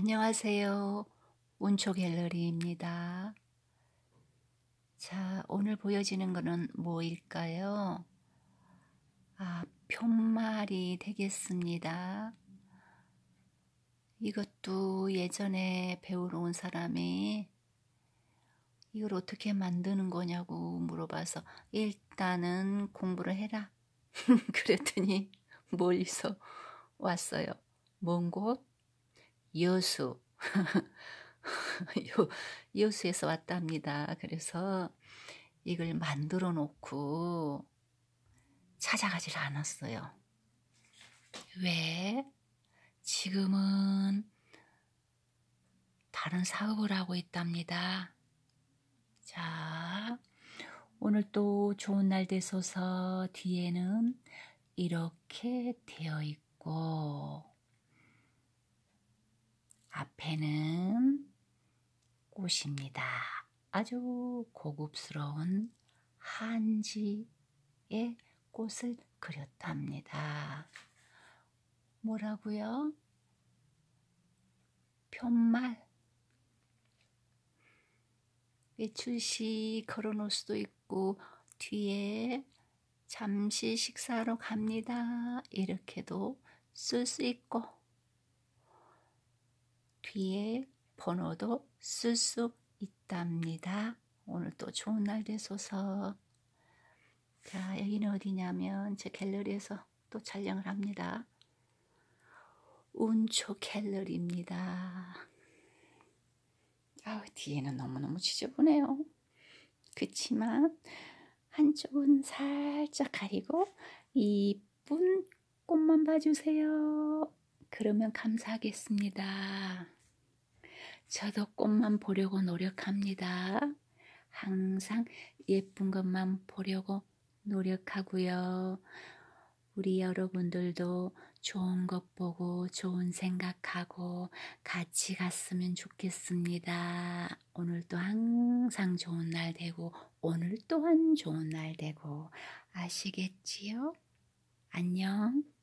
안녕하세요. 운초 갤러리입니다. 자, 오늘 보여지는 것은 뭐일까요? 아, 편말이 되겠습니다. 이것도 예전에 배우러 온 사람이 이걸 어떻게 만드는 거냐고 물어봐서 일단은 공부를 해라. 그랬더니 멀리서 왔어요. 먼 곳? 여수 요, 여수에서 왔답니다. 그래서 이걸 만들어 놓고 찾아가질 않았어요. 왜? 지금은 다른 사업을 하고 있답니다. 자, 오늘 또 좋은 날 되소서 뒤에는 이렇게 되어 있고, 되는 꽃입니다. 아주 고급스러운 한지의 꽃을 그렸답니다. 뭐라고요? 편말 외출시 걸어놓을 수도 있고 뒤에 잠시 식사하러 갑니다. 이렇게도 쓸 수 있고 뒤에 번호도 쓸 수 있답니다. 오늘 또 좋은 날 되소서. 자, 여기는 어디냐면 제 갤러리에서 또 촬영을 합니다. 운초 갤러리입니다. 아, 뒤에는 너무너무 지저분해요. 그치만 한쪽은 살짝 가리고 이쁜 꽃만 봐주세요. 그러면 감사하겠습니다. 저도 꽃만 보려고 노력합니다. 항상 예쁜 것만 보려고 노력하고요. 우리 여러분들도 좋은 것 보고 좋은 생각하고 같이 갔으면 좋겠습니다. 오늘도 항상 좋은 날 되고 오늘 또한 좋은 날 되고 아시겠지요? 안녕.